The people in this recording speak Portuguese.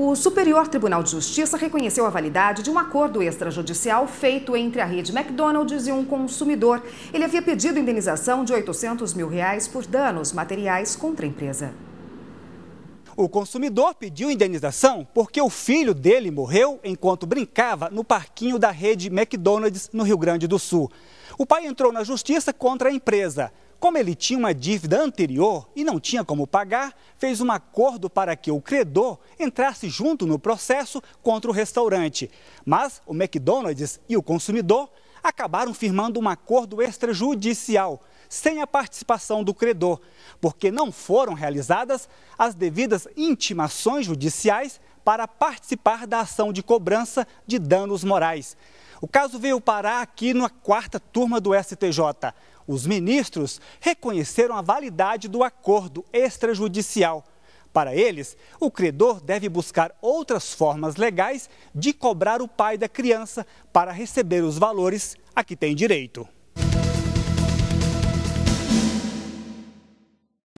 O Superior Tribunal de Justiça reconheceu a validade de um acordo extrajudicial feito entre a rede McDonald's e um consumidor. Ele havia pedido indenização de 800 mil reais por danos materiais contra a empresa. O consumidor pediu indenização porque o filho dele morreu enquanto brincava no parquinho da rede McDonald's no Rio Grande do Sul. O pai entrou na justiça contra a empresa. Como ele tinha uma dívida anterior e não tinha como pagar, fez um acordo para que o credor entrasse junto no processo contra o restaurante. Mas o McDonald's e o consumidor acabaram firmando um acordo extrajudicial, sem a participação do credor, porque não foram realizadas as devidas intimações judiciais para participar da ação de cobrança de danos morais. O caso veio parar aqui na quarta turma do STJ. Os ministros reconheceram a validade do acordo extrajudicial para eles, o credor deve buscar outras formas legais de cobrar o pai da criança para receber os valores a que tem direito.